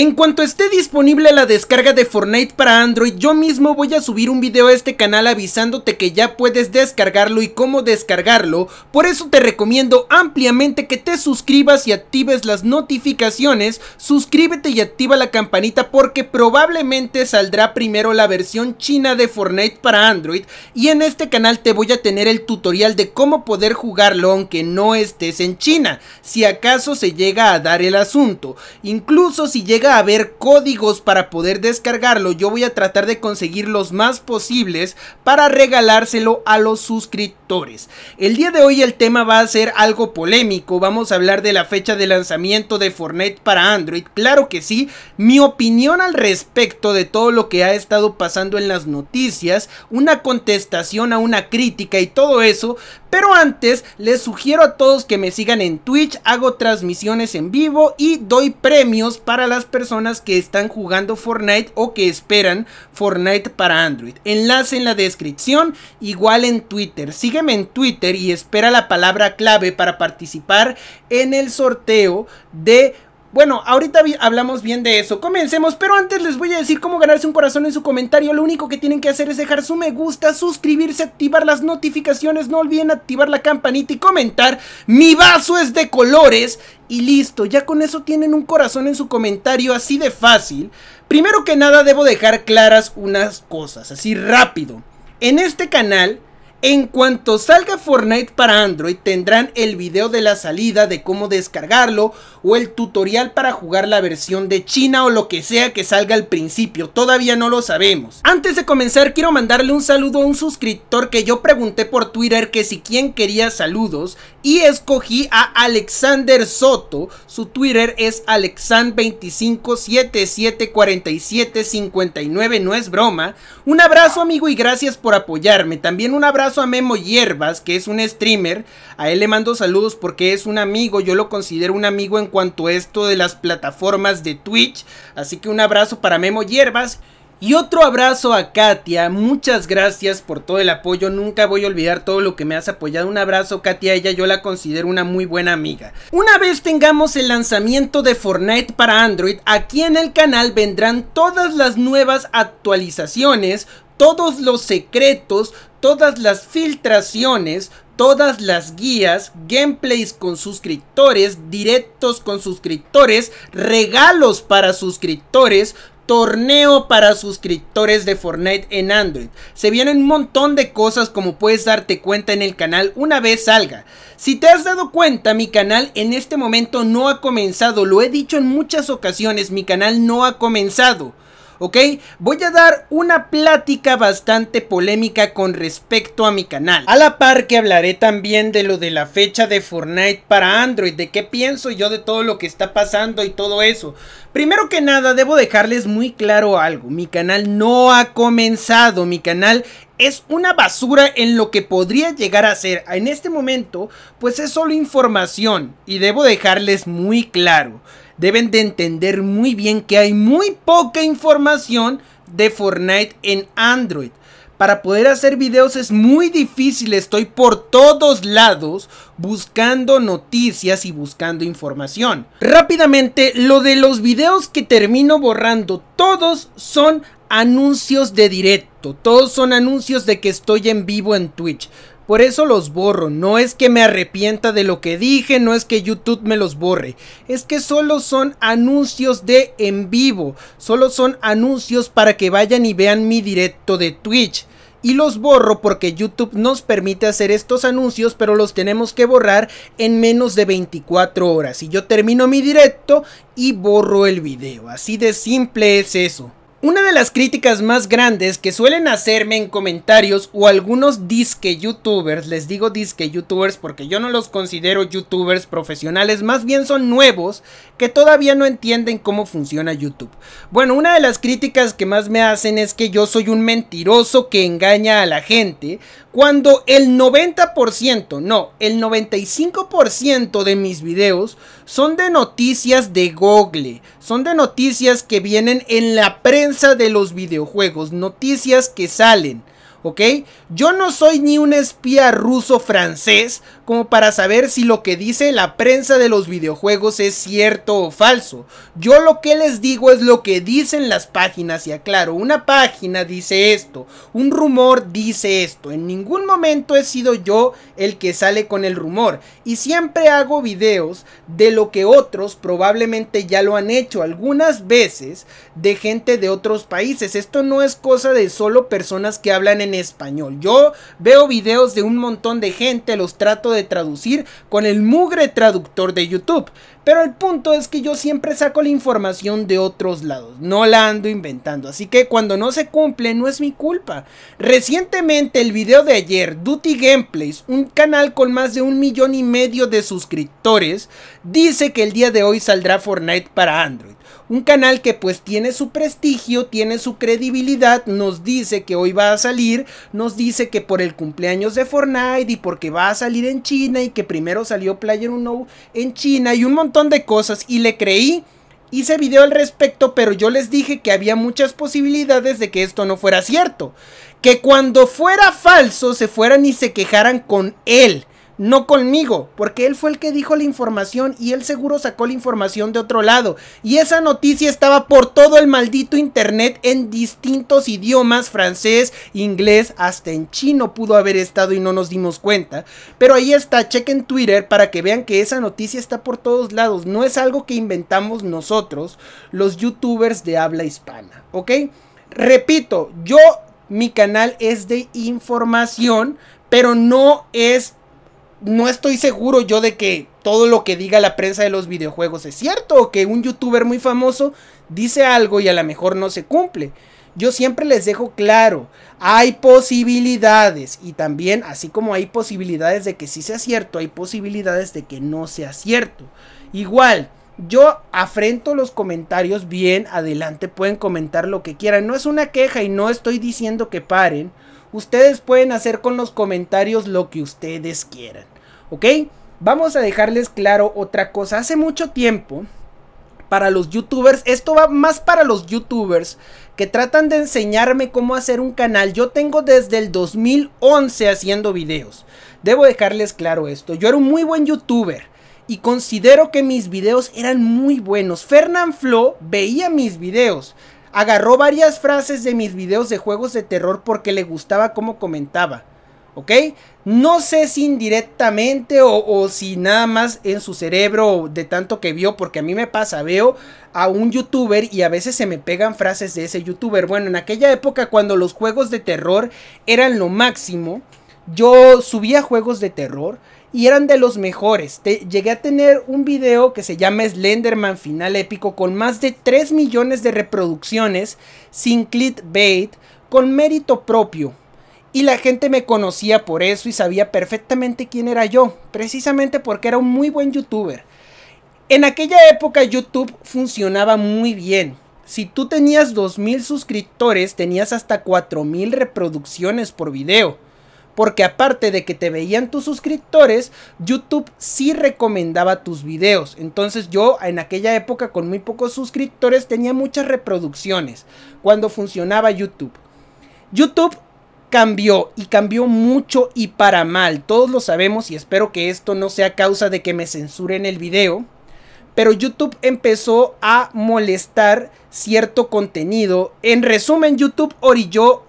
En cuanto esté disponible la descarga de Fortnite para Android, yo mismo voy a subir un video a este canal avisándote que ya puedes descargarlo y cómo descargarlo, por eso te recomiendo ampliamente que te suscribas y actives las notificaciones, suscríbete y activa la campanita porque probablemente saldrá primero la versión china de Fortnite para Android y en este canal te voy a tener el tutorial de cómo poder jugarlo aunque no estés en China, si acaso se llega a dar el asunto, incluso si llega haber códigos para poder descargarlo, yo voy a tratar de conseguir los más posibles para regalárselo a los suscriptores. El día de hoy el tema va a ser algo polémico, vamos a hablar de la fecha de lanzamiento de Fortnite para Android, claro que sí, mi opinión al respecto de todo lo que ha estado pasando en las noticias, una contestación a una crítica y todo eso, pero antes les sugiero a todos que me sigan en Twitch, hago transmisiones en vivo y doy premios para las personas personas que están jugando Fortnite o que esperan Fortnite para Android. Enlace en la descripción, igual en Twitter. Sígueme en Twitter y espera la palabra clave para participar en el sorteo de bueno, ahorita hablamos bien de eso. Comencemos, pero antes les voy a decir cómo ganarse un corazón en su comentario. Lo único que tienen que hacer es dejar su me gusta, suscribirse, activar las notificaciones. No olviden activar la campanita y comentar. Mi vaso es de colores. Y listo, ya con eso tienen un corazón en su comentario así de fácil. Primero que nada debo dejar claras unas cosas, así rápido. En este canal en cuanto salga Fortnite para Android tendrán el video de la salida de cómo descargarlo o el tutorial para jugar la versión de China o lo que sea que salga al principio, todavía no lo sabemos. Antes de comenzar quiero mandarle un saludo a un suscriptor que yo pregunté por Twitter que si quien quería saludos y escogí a Alexander Soto, su Twitter es alexan25774759, no es broma. Un abrazo amigo y gracias por apoyarme, también un abrazo abrazo a Memo Hierbas, que es un streamer. A él le mando saludos porque es un amigo. Yo lo considero un amigo en cuanto a esto de las plataformas de Twitch. Así que un abrazo para Memo Hierbas. Y otro abrazo a Katia, muchas gracias por todo el apoyo, nunca voy a olvidar todo lo que me has apoyado, un abrazo Katia, ella yo la considero una muy buena amiga. Una vez tengamos el lanzamiento de Fortnite para Android, aquí en el canal vendrán todas las nuevas actualizaciones, todos los secretos, todas las filtraciones, todas las guías, gameplays con suscriptores, directos con suscriptores, regalos para suscriptores, torneo para suscriptores de Fortnite en Android. Se vienen un montón de cosas como puedes darte cuenta en el canal una vez salga. Si te has dado cuenta, mi canal en este momento no ha comenzado. Lo he dicho en muchas ocasiones, mi canal no ha comenzado. ¿ok? Voy a dar una plática bastante polémica con respecto a mi canal. A la par que hablaré también de lo de la fecha de Fortnite para Android, de qué pienso yo de todo lo que está pasando y todo eso. Primero que nada, debo dejarles muy claro algo, mi canal no ha comenzado, mi canal es una basura en lo que podría llegar a ser. En este momento, pues es solo información y debo dejarles muy claro deben de entender muy bien que hay muy poca información de Fortnite en Android. Para poder hacer videos es muy difícil, estoy por todos lados buscando noticias y buscando información. Rápidamente, lo de los videos que termino borrando, todos son anuncios de directo, todos son anuncios de que estoy en vivo en Twitch. Por eso los borro, no es que me arrepienta de lo que dije, no es que YouTube me los borre, es que solo son anuncios de en vivo, solo son anuncios para que vayan y vean mi directo de Twitch y los borro porque YouTube nos permite hacer estos anuncios, pero los tenemos que borrar en menos de 24 horas. Y yo termino mi directo y borro el video. Así de simple es eso. Una de las críticas más grandes que suelen hacerme en comentarios o algunos disque youtubers, les digo disque youtubers porque yo no los considero youtubers profesionales, más bien son nuevos que todavía no entienden cómo funciona YouTube. Bueno, una de las críticas que más me hacen es que yo soy un mentiroso que engaña a la gente cuando el 90%, no, el 95% de mis videos son de noticias de Google, son de noticias que vienen en la prensa de los videojuegos, noticias que salen. ¿ok? Yo no soy ni un espía ruso francés como para saber si lo que dice la prensa de los videojuegos es cierto o falso. Yo lo que les digo es lo que dicen las páginas y aclaro, una página dice esto, un rumor dice esto. En ningún momento he sido yo el que sale con el rumor y siempre hago videos de lo que otros probablemente ya lo han hecho algunas veces de gente de otros países. Esto no es cosa de solo personas que hablan en español. Yo veo videos de un montón de gente, los trato de traducir con el mugre traductor de YouTube. Pero el punto es que yo siempre saco la información de otros lados, no la ando inventando. Así que cuando no se cumple, no es mi culpa. Recientemente, el video de ayer, Duty Gameplays, un canal con más de un millón y medio de suscriptores, dice que el día de hoy saldrá Fortnite para Android. Un canal que pues tiene su prestigio, tiene su credibilidad, nos dice que hoy va a salir, nos dice que por el cumpleaños de Fortnite y porque va a salir en China y que primero salió Player Uno en China y un montón de cosas y le creí. Hice video al respecto, pero yo les dije que había muchas posibilidades de que esto no fuera cierto. Que cuando fuera falso se fueran y se quejaran con él no conmigo, porque él fue el que dijo la información y él seguro sacó la información de otro lado. Y esa noticia estaba por todo el maldito internet en distintos idiomas, francés, inglés, hasta en chino pudo haber estado y no nos dimos cuenta. Pero ahí está, chequen Twitter para que vean que esa noticia está por todos lados, no es algo que inventamos nosotros, los youtubers de habla hispana, ¿ok? Repito, yo... Mi canal es de información, pero no es no estoy seguro yo de que todo lo que diga la prensa de los videojuegos es cierto o que un youtuber muy famoso dice algo y a lo mejor no se cumple. Yo siempre les dejo claro, hay posibilidades y también así como hay posibilidades de que sí sea cierto, hay posibilidades de que no sea cierto. Igual, yo afrento los comentarios bien, adelante pueden comentar lo que quieran, no es una queja y no estoy diciendo que paren. Ustedes pueden hacer con los comentarios lo que ustedes quieran, ¿ok? Vamos a dejarles claro otra cosa. Hace mucho tiempo, para los youtubers, esto va más para los youtubers que tratan de enseñarme cómo hacer un canal. Yo tengo desde el 2011 haciendo videos. Debo dejarles claro esto. Yo era un muy buen youtuber y considero que mis videos eran muy buenos. Fernand Flo veía mis videos. Agarró varias frases de mis videos de juegos de terror porque le gustaba cómo comentaba. ¿Ok? No sé si indirectamente o, o, si nada más en su cerebro de tanto que vio, porque a mí me pasa, veo a un youtuber y a veces se me pegan frases de ese youtuber. Bueno, en aquella época cuando los juegos de terror eran lo máximo, yo subía juegos de terror y eran de los mejores. llegué a tener un video que se llama Slenderman Final Épico con más de 3 millones de reproducciones sin clickbait, con mérito propio. Y la gente me conocía por eso y sabía perfectamente quién era yo, precisamente porque era un muy buen youtuber. En aquella época YouTube funcionaba muy bien. Si tú tenías 2.000 suscriptores, tenías hasta 4.000 reproducciones por video porque aparte de que te veían tus suscriptores, YouTube sí recomendaba tus videos. Entonces yo en aquella época con muy pocos suscriptores tenía muchas reproducciones cuando funcionaba YouTube. YouTube cambió y cambió mucho y para mal. Todos lo sabemos y espero que esto no sea causa de que me censuren el video. Pero YouTube empezó a molestar cierto contenido. En resumen, YouTube orilló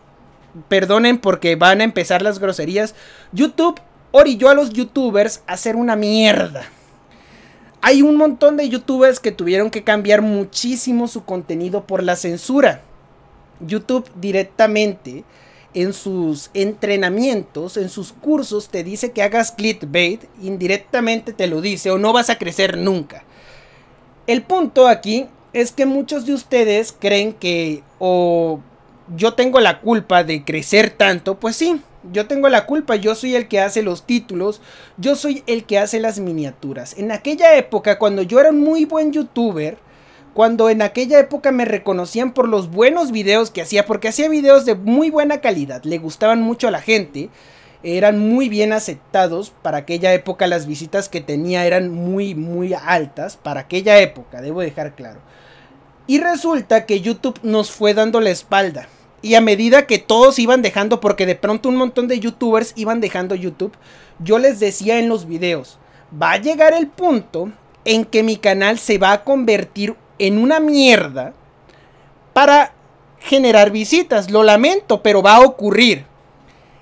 perdonen porque van a empezar las groserías, YouTube orilló a los youtubers a hacer una mierda. Hay un montón de youtubers que tuvieron que cambiar muchísimo su contenido por la censura. YouTube directamente en sus entrenamientos, en sus cursos, te dice que hagas clickbait, indirectamente te lo dice, o no vas a crecer nunca. El punto aquí es que muchos de ustedes creen que o yo tengo la culpa de crecer tanto, pues sí, yo tengo la culpa, yo soy el que hace los títulos, yo soy el que hace las miniaturas. En aquella época, cuando yo era un muy buen youtuber, cuando en aquella época me reconocían por los buenos videos que hacía, porque hacía videos de muy buena calidad, le gustaban mucho a la gente, eran muy bien aceptados, para aquella época las visitas que tenía eran muy, muy altas, para aquella época, debo dejar claro. Y resulta que YouTube nos fue dando la espalda. Y a medida que todos iban dejando, porque de pronto un montón de youtubers iban dejando YouTube, yo les decía en los videos, va a llegar el punto en que mi canal se va a convertir en una mierda para generar visitas. Lo lamento, pero va a ocurrir.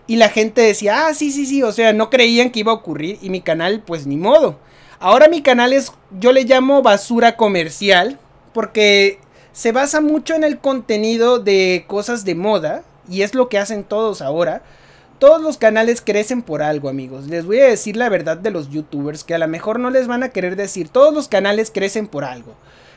Y la gente decía, ah, sí, sí, sí, o sea, no creían que iba a ocurrir y mi canal, pues ni modo. Ahora mi canal es, yo le llamo basura comercial, porque se basa mucho en el contenido de cosas de moda, y es lo que hacen todos ahora. Todos los canales crecen por algo, amigos. Les voy a decir la verdad de los youtubers, que a lo mejor no les van a querer decir. Todos los canales crecen por algo.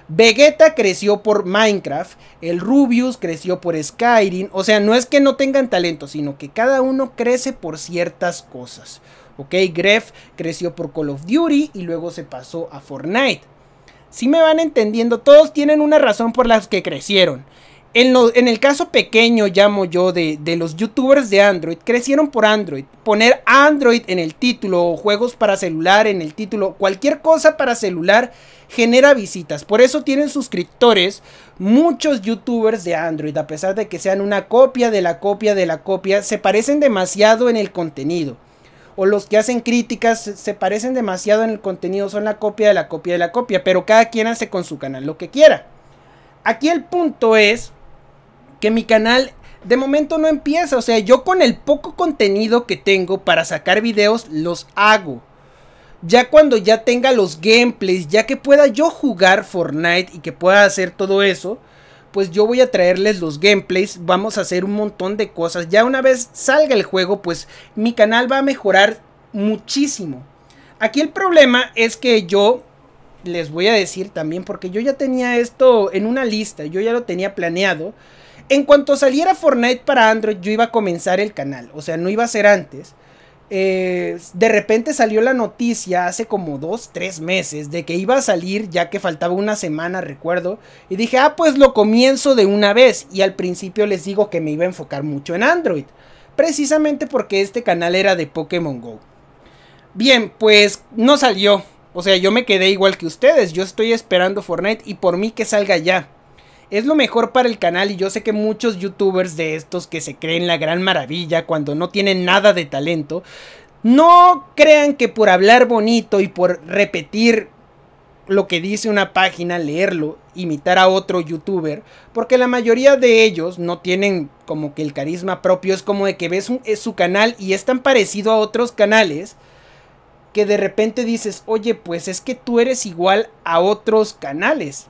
Vegeta creció por Minecraft, el Rubius creció por Skyrim, o sea, no es que no tengan talento, sino que cada uno crece por ciertas cosas. Ok, Gref creció por Call of Duty y luego se pasó a Fortnite. Si me van entendiendo, todos tienen una razón por las que crecieron. En, el caso pequeño, llamo yo, de, los youtubers de Android, crecieron por Android. Poner Android en el título, o juegos para celular en el título, cualquier cosa para celular genera visitas. Por eso tienen suscriptores muchos youtubers de Android, a pesar de que sean una copia de la copia de la copia, se parecen demasiado en el contenido o los que hacen críticas se parecen demasiado en el contenido, son la copia de la copia de la copia, pero cada quien hace con su canal lo que quiera. Aquí el punto es que mi canal de momento no empieza, o sea, yo con el poco contenido que tengo para sacar videos los hago. Ya cuando ya tenga los gameplays, ya que pueda yo jugar Fortnite y que pueda hacer todo eso, pues yo voy a traerles los gameplays, vamos a hacer un montón de cosas. Ya una vez salga el juego, pues mi canal va a mejorar muchísimo. Aquí el problema es que yo les voy a decir también, porque yo ya tenía esto en una lista, yo ya lo tenía planeado. En cuanto saliera Fortnite para Android, yo iba a comenzar el canal, o sea, no iba a ser antes. Eh, de repente salió la noticia hace como dos, 3 meses de que iba a salir ya que faltaba una semana, recuerdo. Y dije, ah, pues lo comienzo de una vez. Y al principio les digo que me iba a enfocar mucho en Android. Precisamente porque este canal era de Pokémon Go. Bien, pues no salió. O sea, yo me quedé igual que ustedes. Yo estoy esperando Fortnite y por mí que salga ya. Es lo mejor para el canal y yo sé que muchos youtubers de estos que se creen la gran maravilla cuando no tienen nada de talento, no crean que por hablar bonito y por repetir lo que dice una página, leerlo, imitar a otro youtuber, porque la mayoría de ellos no tienen como que el carisma propio, es como de que ves su canal y es tan parecido a otros canales que de repente dices, oye, pues es que tú eres igual a otros canales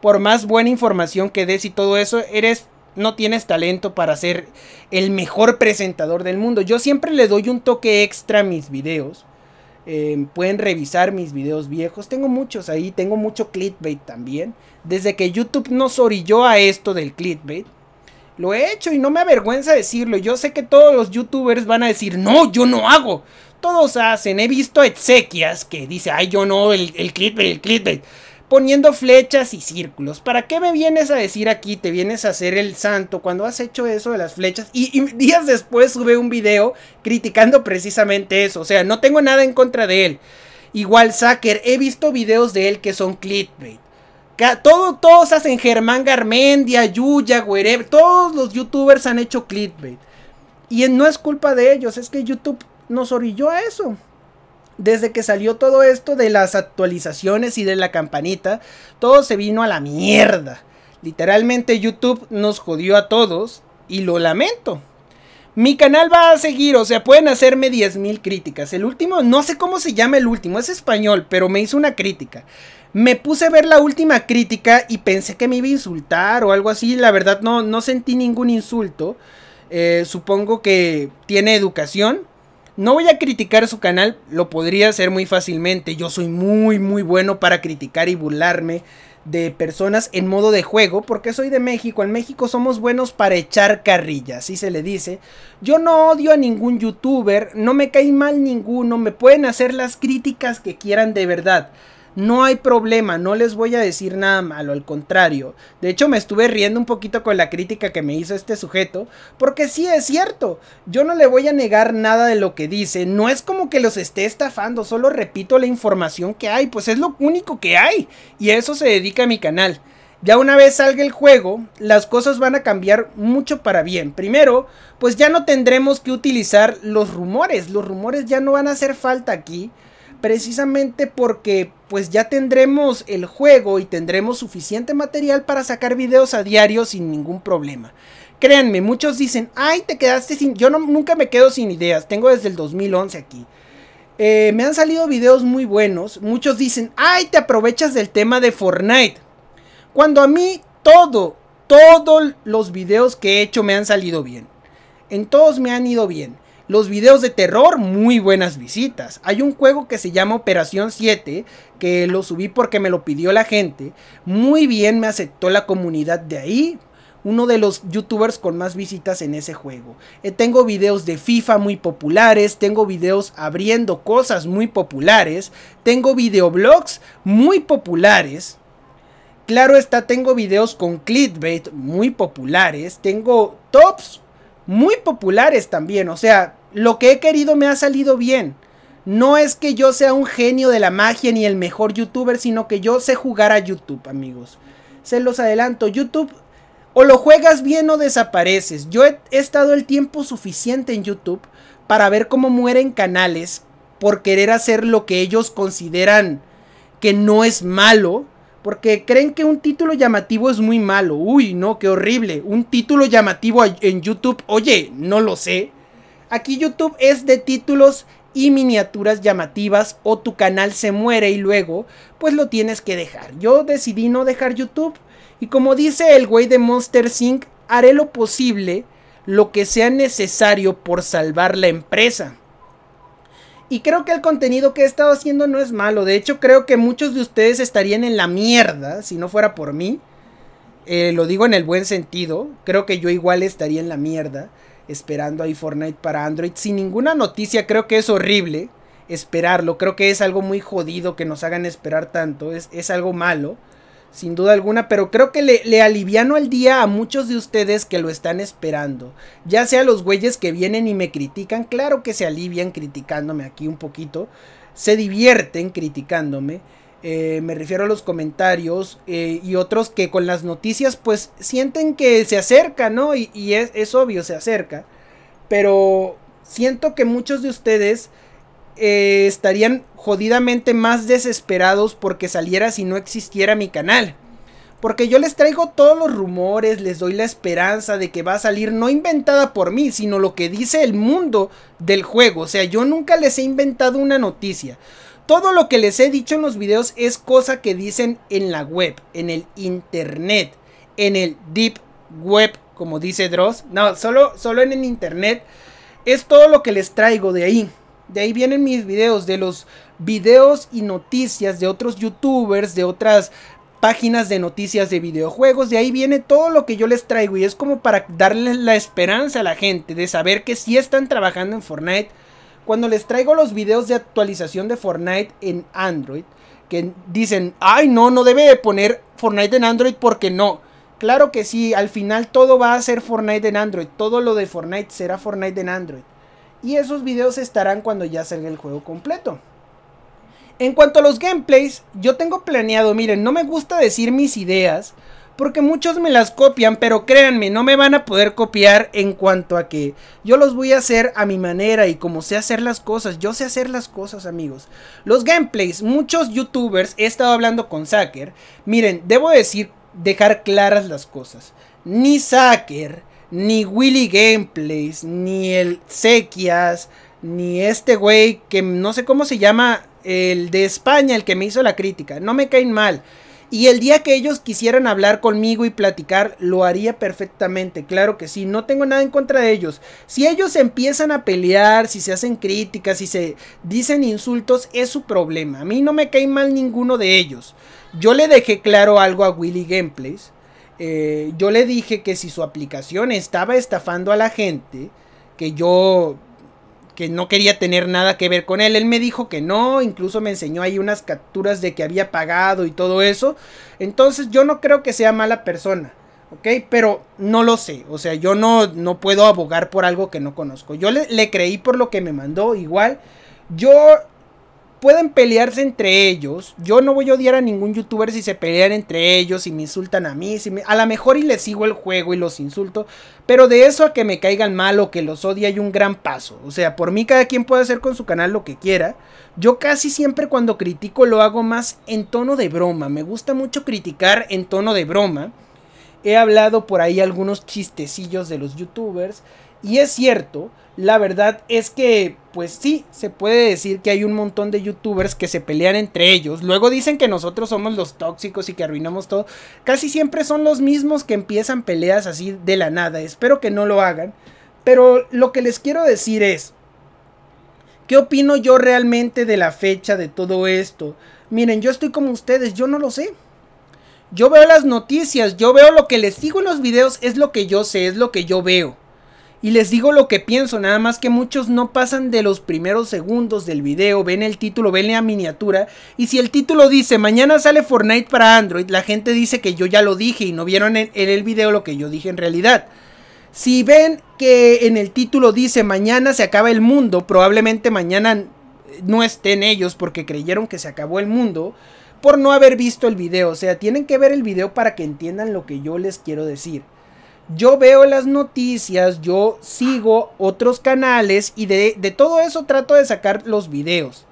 por más buena información que des y todo eso, eres no tienes talento para ser el mejor presentador del mundo. Yo siempre le doy un toque extra a mis videos. Em, pueden revisar mis videos viejos. Tengo muchos ahí. Tengo mucho clickbait también. Desde que YouTube nos orilló a esto del clickbait. Lo he hecho y no me avergüenza decirlo. Yo sé que todos los youtubers van a decir, no, yo no hago. Todos hacen. He visto exequias que dice, ay, yo no, el, el clickbait, el clickbait poniendo flechas y círculos. ¿Para qué me vienes a decir aquí? Te vienes a hacer el santo cuando has hecho eso de las flechas. Y, días después sube un video criticando precisamente eso. O sea, no tengo nada en contra de él. Igual Sacker, he visto videos de él que son clickbait. Todo, todos hacen Germán Garmendia, Yuya, wherever todos los youtubers han hecho clickbait. Y no es culpa de ellos, es que YouTube nos orilló a eso desde que salió todo esto de las actualizaciones y de la campanita, todo se vino a la mierda. Literalmente YouTube nos jodió a todos y lo lamento. Mi canal va a seguir, o sea, pueden hacerme 10.000 críticas. El último, no sé cómo se llama el último, es español, pero me hizo una crítica. Me puse a ver la última crítica y pensé que me iba a insultar o algo así. La verdad no, no sentí ningún insulto. Eh, supongo que tiene educación no voy a criticar su canal, lo podría hacer muy fácilmente. Yo soy muy, muy bueno para criticar y burlarme de personas en modo de juego, porque soy de México. En México somos buenos para echar carrillas, así se le dice. Yo no odio a ningún youtuber, no me cae mal ninguno, me pueden hacer las críticas que quieran de verdad. No hay problema, no les voy a decir nada malo, al contrario. De hecho, me estuve riendo un poquito con la crítica que me hizo este sujeto, porque sí es cierto, yo no le voy a negar nada de lo que dice, no es como que los esté estafando, solo repito la información que hay, pues es lo único que hay, y a eso se dedica mi canal. Ya una vez salga el juego, las cosas van a cambiar mucho para bien. Primero, pues ya no tendremos que utilizar los rumores. Los rumores ya no van a hacer falta aquí precisamente porque pues ya tendremos el juego y tendremos suficiente material para sacar videos a diario sin ningún problema. Créanme, muchos dicen, ay, te quedaste sin... Yo nunca me quedo sin ideas, tengo desde el 2011 aquí. Eh, me han salido videos muy buenos, muchos dicen, ay, te aprovechas del tema de Fortnite. Cuando a mí todo, todos los videos que he hecho me han salido bien. En todos me han ido bien. Los videos de terror, muy buenas visitas. Hay un juego que se llama Operación 7, que lo subí porque me lo pidió la gente. Muy bien me aceptó la comunidad de ahí. Uno de los youtubers con más visitas en ese juego. Eh, tengo videos de FIFA muy populares. Tengo videos abriendo cosas muy populares. Tengo videoblogs muy populares. Claro está, tengo videos con clickbait muy populares. Tengo tops muy populares también. O sea, lo que he querido me ha salido bien. No es que yo sea un genio de la magia ni el mejor youtuber, sino que yo sé jugar a YouTube, amigos. Se los adelanto, YouTube o lo juegas bien o desapareces. Yo he, estado el tiempo suficiente en YouTube para ver cómo mueren canales por querer hacer lo que ellos consideran que no es malo, porque creen que un título llamativo es muy malo. Uy, no, qué horrible. Un título llamativo en YouTube, oye, no lo sé. Aquí YouTube es de títulos y miniaturas llamativas o tu canal se muere y luego pues lo tienes que dejar. Yo decidí no dejar YouTube y como dice el güey de Monster Sync, haré lo posible, lo que sea necesario por salvar la empresa. Y creo que el contenido que he estado haciendo no es malo. De hecho, creo que muchos de ustedes estarían en la mierda si no fuera por mí. Eh, lo digo en el buen sentido. Creo que yo igual estaría en la mierda esperando ahí Fortnite para Android sin ninguna noticia. Creo que es horrible esperarlo. Creo que es algo muy jodido que nos hagan esperar tanto. Es, es algo malo, sin duda alguna. Pero creo que le, le, aliviano el día a muchos de ustedes que lo están esperando. Ya sea los güeyes que vienen y me critican. Claro que se alivian criticándome aquí un poquito. Se divierten criticándome. Eh, me refiero a los comentarios eh, y otros que con las noticias pues sienten que se acerca, ¿no? Y, es, obvio, se acerca. Pero siento que muchos de ustedes eh, estarían jodidamente más desesperados porque saliera si no existiera mi canal. Porque yo les traigo todos los rumores, les doy la esperanza de que va a salir no inventada por mí, sino lo que dice el mundo del juego. O sea, yo nunca les he inventado una noticia. Todo lo que les he dicho en los videos es cosa que dicen en la web, en el internet, en el deep web, como dice Dross. No, solo, solo en el internet. Es todo lo que les traigo de ahí. De ahí vienen mis videos, de los videos y noticias de otros youtubers, de otras páginas de noticias de videojuegos. De ahí viene todo lo que yo les traigo y es como para darles la esperanza a la gente de saber que si están trabajando en Fortnite cuando les traigo los videos de actualización de Fortnite en Android, que dicen, ay no, no debe poner Fortnite en Android porque no. Claro que sí, al final todo va a ser Fortnite en Android, todo lo de Fortnite será Fortnite en Android. Y esos videos estarán cuando ya salga el juego completo. En cuanto a los gameplays, yo tengo planeado, miren, no me gusta decir mis ideas, porque muchos me las copian, pero créanme, no me van a poder copiar en cuanto a que yo los voy a hacer a mi manera y como sé hacer las cosas. Yo sé hacer las cosas, amigos. Los gameplays, muchos youtubers, he estado hablando con Saker, Miren, debo decir, dejar claras las cosas. Ni Saker, ni Willy Gameplays, ni el Sequias, ni este güey que no sé cómo se llama, el de España, el que me hizo la crítica. No me caen mal. Y el día que ellos quisieran hablar conmigo y platicar, lo haría perfectamente, claro que sí, no tengo nada en contra de ellos. Si ellos empiezan a pelear, si se hacen críticas, si se dicen insultos, es su problema. A mí no me cae mal ninguno de ellos. Yo le dejé claro algo a Willy Gameplays. Eh, yo le dije que si su aplicación estaba estafando a la gente, que yo que no quería tener nada que ver con él. Él me dijo que no, incluso me enseñó ahí unas capturas de que había pagado y todo eso. Entonces yo no creo que sea mala persona, ¿ok? Pero no lo sé, o sea, yo no, no puedo abogar por algo que no conozco. Yo le creí por lo que me mandó, igual. Yo pueden pelearse entre ellos. Yo no voy a odiar a ningún youtuber si se pelean entre ellos, y me insultan a mí, si a lo mejor y les sigo el juego y los insulto, pero de eso a que me caigan mal o que los odie hay un gran paso. O sea, por mí cada quien puede hacer con su canal lo que quiera. Yo casi siempre cuando critico lo hago más en tono de broma. Me gusta mucho criticar en tono de broma. He hablado por ahí algunos chistecillos de los youtubers y es cierto, la verdad es que, pues sí, se puede decir que hay un montón de youtubers que se pelean entre ellos. Luego dicen que nosotros somos los tóxicos y que arruinamos todo. Casi siempre son los mismos que empiezan peleas así de la nada. Espero que no lo hagan. Pero lo que les quiero decir es, ¿qué opino yo realmente de la fecha de todo esto? Miren, yo estoy como ustedes, yo no lo sé. Yo veo las noticias, yo veo lo que les digo en los videos, es lo que yo sé, es lo que yo veo. Y les digo lo que pienso, nada más que muchos no pasan de los primeros segundos del video, ven el título, ven la miniatura, y si el título dice mañana sale Fortnite para Android, la gente dice que yo ya lo dije y no vieron en, el video lo que yo dije en realidad. Si ven que en el título dice mañana se acaba el mundo, probablemente mañana no estén ellos porque creyeron que se acabó el mundo por no haber visto el video, o sea, tienen que ver el video para que entiendan lo que yo les quiero decir yo veo las noticias, yo sigo otros canales y de, todo eso trato de sacar los videos.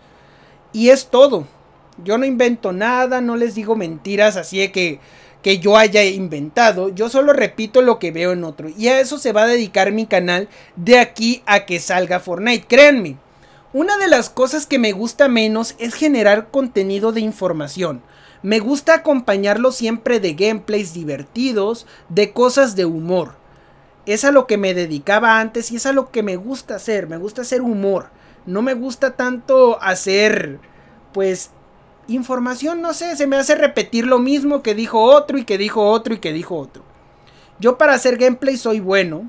Y es todo. Yo no invento nada, no les digo mentiras así de que, que yo haya inventado. Yo solo repito lo que veo en otro. Y a eso se va a dedicar mi canal de aquí a que salga Fortnite. Créanme, una de las cosas que me gusta menos es generar contenido de información. Me gusta acompañarlo siempre de gameplays divertidos, de cosas de humor. Es a lo que me dedicaba antes y es a lo que me gusta hacer. Me gusta hacer humor. No me gusta tanto hacer, pues, información, no sé, se me hace repetir lo mismo que dijo otro y que dijo otro y que dijo otro. Yo para hacer gameplay soy bueno,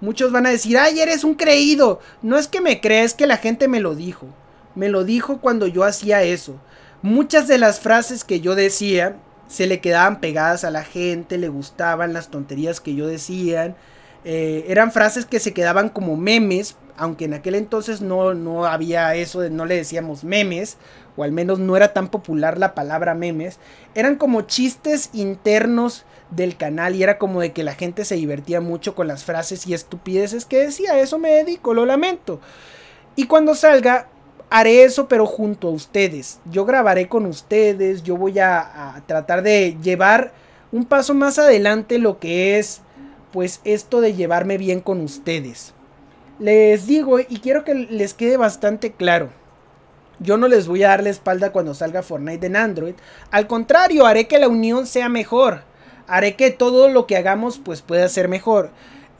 Muchos van a decir, ay, eres un creído. No es que me crees, que la gente me lo dijo. Me lo dijo cuando yo hacía eso. Muchas de las frases que yo decía se le quedaban pegadas a la gente, le gustaban las tonterías que yo decía. Eh, eran frases que se quedaban como memes, aunque en aquel entonces no, no había eso, de, no le decíamos memes, o al menos no era tan popular la palabra memes. Eran como chistes internos del canal y era como de que la gente se divertía mucho con las frases y estupideces que decía, eso me dedico, lo lamento. Y cuando salga, haré eso, pero junto a ustedes. Yo grabaré con ustedes, yo voy a, tratar de llevar un paso más adelante lo que es, pues, esto de llevarme bien con ustedes. Les digo, y quiero que les quede bastante claro. Yo no les voy a dar la espalda cuando salga Fortnite en Android. Al contrario, haré que la unión sea mejor haré que todo lo que hagamos pues pueda ser mejor.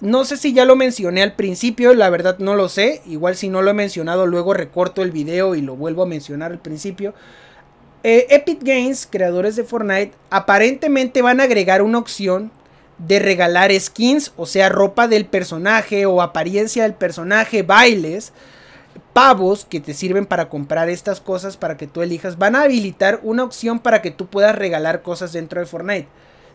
No sé si ya lo mencioné al principio, la verdad no lo sé. Igual si no lo he mencionado, luego recorto el video y lo vuelvo a mencionar al principio. Eh, Epic Games, creadores de Fortnite, aparentemente van a agregar una opción de regalar skins, o sea, ropa del personaje o apariencia del personaje, bailes, pavos que te sirven para comprar estas cosas para que tú elijas. Van a habilitar una opción para que tú puedas regalar cosas dentro de Fortnite.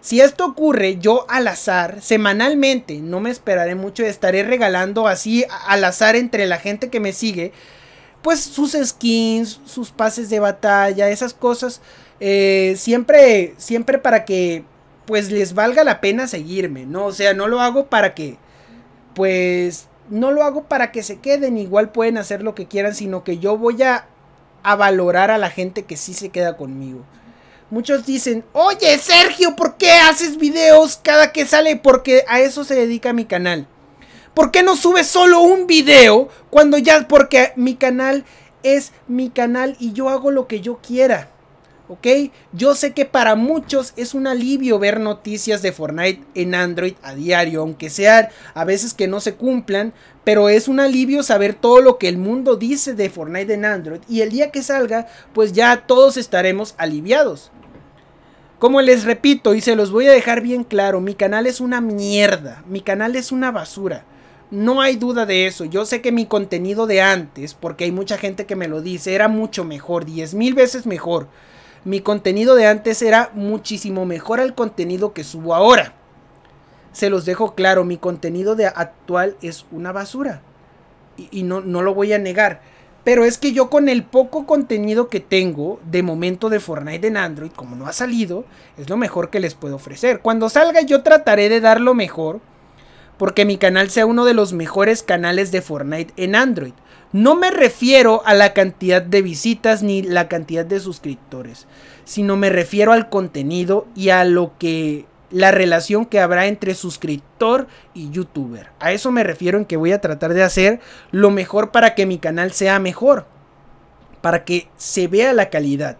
Si esto ocurre, yo al azar, semanalmente, no me esperaré mucho, estaré regalando así al azar entre la gente que me sigue, pues sus skins, sus pases de batalla, esas cosas, eh, siempre, siempre para que pues les valga la pena seguirme, ¿no? O sea, no lo hago para que, pues, no lo hago para que se queden, igual pueden hacer lo que quieran, sino que yo voy a, a valorar a la gente que sí se queda conmigo. Muchos dicen, oye Sergio, ¿por qué haces videos cada que sale? Porque a eso se dedica mi canal. ¿Por qué no subes solo un video cuando ya... Porque mi canal es mi canal y yo hago lo que yo quiera. ¿ok? Yo sé que para muchos es un alivio ver noticias de Fortnite en Android a diario, aunque sea a veces que no se cumplan, pero es un alivio saber todo lo que el mundo dice de Fortnite en Android y el día que salga, pues ya todos estaremos aliviados. Como les repito y se los voy a dejar bien claro, mi canal es una mierda, mi canal es una basura. No hay duda de eso. Yo sé que mi contenido de antes, porque hay mucha gente que me lo dice, era mucho mejor, 10 mil veces mejor mi contenido de antes era muchísimo mejor al contenido que subo ahora. Se los dejo claro, mi contenido de actual es una basura. Y, no, no lo voy a negar. Pero es que yo con el poco contenido que tengo de momento de Fortnite en Android, como no ha salido, es lo mejor que les puedo ofrecer. Cuando salga yo trataré de dar lo mejor porque mi canal sea uno de los mejores canales de Fortnite en Android. No me refiero a la cantidad de visitas ni la cantidad de suscriptores, sino me refiero al contenido y a lo que la relación que habrá entre suscriptor y youtuber. A eso me refiero en que voy a tratar de hacer lo mejor para que mi canal sea mejor, para que se vea la calidad.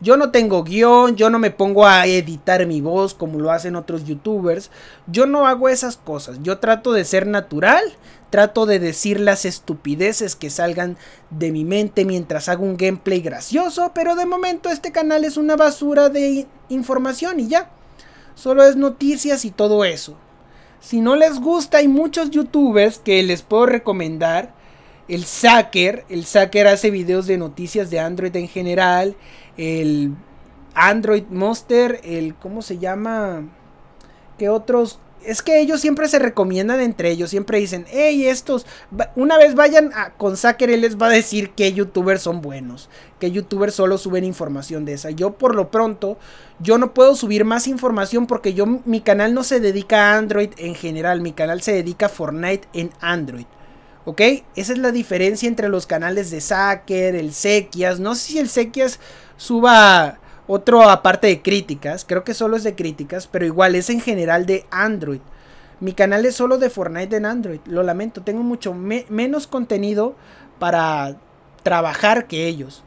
Yo no tengo guión, yo no me pongo a editar mi voz como lo hacen otros youtubers. Yo no hago esas cosas. Yo trato de ser natural, trato de decir las estupideces que salgan de mi mente mientras hago un gameplay gracioso, pero de momento este canal es una basura de información y ya. Solo es noticias y todo eso. Si no les gusta, hay muchos youtubers que les puedo recomendar. El Sacker, el Sacker hace videos de noticias de Android en general el Android Monster, el ¿cómo se llama? ¿Qué otros? Es que ellos siempre se recomiendan entre ellos, siempre dicen, hey, estos, una vez vayan a, con Saker, él les va a decir que youtubers son buenos, que youtubers solo suben información de esa. Yo por lo pronto, yo no puedo subir más información porque yo, mi canal no se dedica a Android en general, mi canal se dedica a Fortnite en Android. ¿Ok? Esa es la diferencia entre los canales de Sacker, el Sequias. No sé si el Sequias suba otro aparte de críticas, creo que solo es de críticas, pero igual es en general de Android. Mi canal es solo de Fortnite en Android, lo lamento, tengo mucho menos contenido para trabajar que ellos.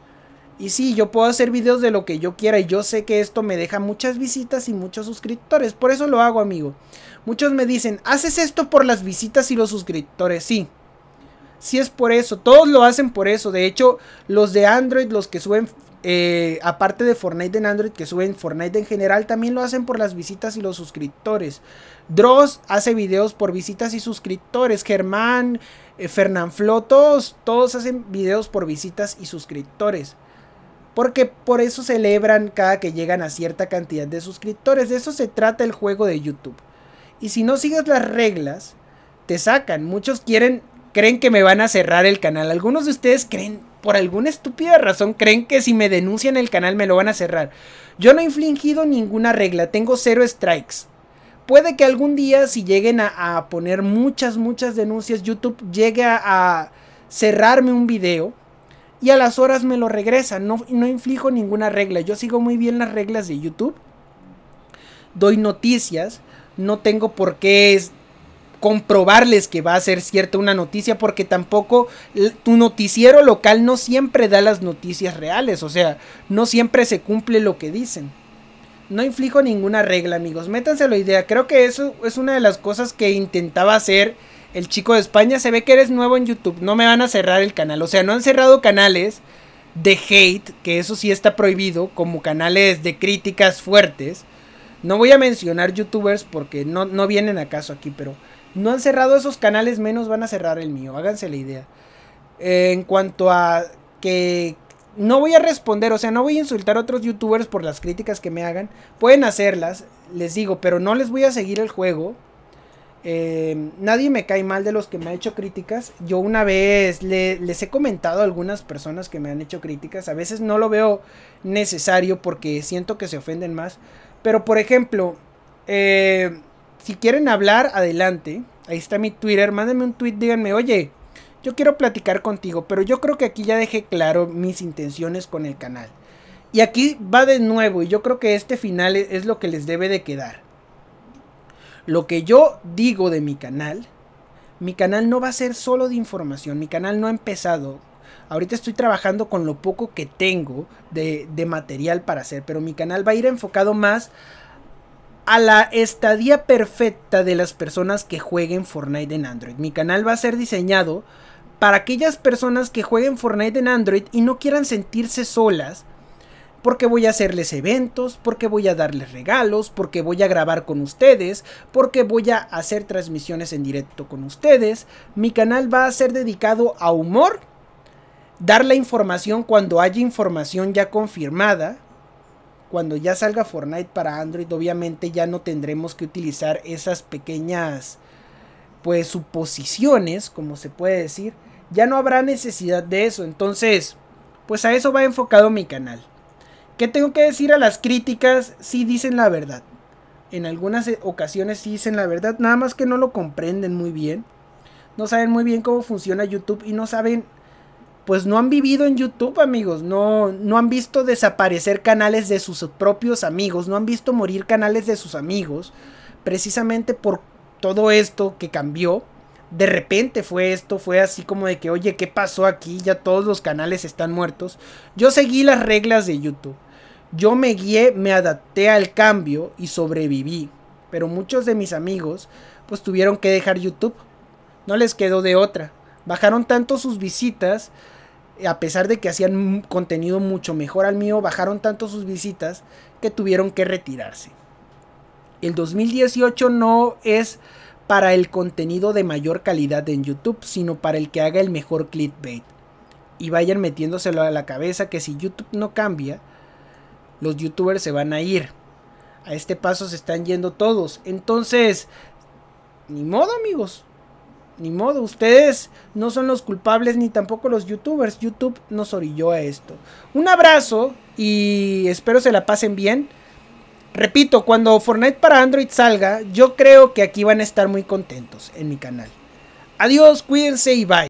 Y sí, yo puedo hacer videos de lo que yo quiera y yo sé que esto me deja muchas visitas y muchos suscriptores, por eso lo hago amigo. Muchos me dicen, haces esto por las visitas y los suscriptores, sí. Sí es por eso, todos lo hacen por eso, de hecho los de Android, los que suben eh, aparte de Fortnite en Android, que suben Fortnite en general, también lo hacen por las visitas y los suscriptores. Dross hace videos por visitas y suscriptores. Germán, eh, Fernán Flotos, todos, todos hacen videos por visitas y suscriptores. Porque por eso celebran cada que llegan a cierta cantidad de suscriptores. De eso se trata el juego de YouTube. Y si no sigues las reglas, te sacan. Muchos quieren, creen que me van a cerrar el canal. Algunos de ustedes creen, por alguna estúpida razón creen que si me denuncian el canal me lo van a cerrar. Yo no he infringido ninguna regla, tengo cero strikes. Puede que algún día si lleguen a, poner muchas, muchas denuncias, YouTube llegue a, cerrarme un video y a las horas me lo regresa. No, no inflijo ninguna regla, yo sigo muy bien las reglas de YouTube. Doy noticias, no tengo por qué comprobarles que va a ser cierta una noticia porque tampoco tu noticiero local no siempre da las noticias reales, o sea, no siempre se cumple lo que dicen. No inflijo ninguna regla, amigos. Métanse la idea. Creo que eso es una de las cosas que intentaba hacer el chico de España. Se ve que eres nuevo en YouTube. No me van a cerrar el canal. O sea, no han cerrado canales de hate, que eso sí está prohibido, como canales de críticas fuertes. No voy a mencionar youtubers porque no, no vienen acaso aquí, pero no han cerrado esos canales, menos van a cerrar el mío. Háganse la idea. en cuanto a que no voy a responder, o sea, no voy a insultar a otros youtubers por las críticas que me hagan. Pueden hacerlas, les digo, pero no les voy a seguir el juego. Em, nadie me cae mal de los que me han hecho críticas. Yo una vez les he comentado a algunas personas que me han hecho críticas. A veces no lo veo necesario porque siento que se ofenden más. Pero por ejemplo, eh, si quieren hablar, adelante. Ahí está mi Twitter. Mándenme un tweet, díganme, oye, yo quiero platicar contigo, pero yo creo que aquí ya dejé claro mis intenciones con el canal. Y aquí va de nuevo, y yo creo que este final e-, es lo que les debe de quedar. Lo que yo digo de mi canal, mi canal no va a ser solo de información, mi canal no ha empezado. Ahorita estoy trabajando con lo poco que tengo de, de material para hacer, pero mi canal va a ir enfocado más a la estadía perfecta de las personas que jueguen Fortnite en Android. Mi canal va a ser diseñado para aquellas personas que jueguen Fortnite en Android y no quieran sentirse solas. Porque voy a hacerles eventos, porque voy a darles regalos, porque voy a grabar con ustedes, porque voy a hacer transmisiones en directo con ustedes. Mi canal va a ser dedicado a humor, dar la información cuando haya información ya confirmada, cuando ya salga Fortnite para Android, obviamente ya no tendremos que utilizar esas pequeñas, pues, suposiciones, como se puede decir. Ya no habrá necesidad de eso. Entonces, pues a eso va enfocado mi canal. ¿Qué tengo que decir a las críticas? Si sí dicen la verdad. En algunas ocasiones sí dicen la verdad, nada más que no lo comprenden muy bien. No saben muy bien cómo funciona YouTube y no saben pues no han vivido en YouTube, amigos, no, no han visto desaparecer canales de sus propios amigos, no han visto morir canales de sus amigos, precisamente por todo esto que cambió. De repente fue esto, fue así como de que, oye, ¿qué pasó aquí? Ya todos los canales están muertos. Yo seguí las reglas de YouTube. Yo me guié, me adapté al cambio y sobreviví. Pero muchos de mis amigos, pues tuvieron que dejar YouTube. No les quedó de otra. Bajaron tanto sus visitas a pesar de que hacían contenido mucho mejor al mío, bajaron tanto sus visitas que tuvieron que retirarse. El 2018 no es para el contenido de mayor calidad en YouTube, sino para el que haga el mejor clickbait. Y vayan metiéndoselo a la cabeza que si YouTube no cambia, los youtubers se van a ir. A este paso se están yendo todos. Entonces, ni modo amigos, ni modo, ustedes no son los culpables ni tampoco los youtubers. YouTube nos orilló a esto. Un abrazo y espero se la pasen bien. Repito, cuando Fortnite para Android salga, yo creo que aquí van a estar muy contentos en mi canal. Adiós, cuídense y bye.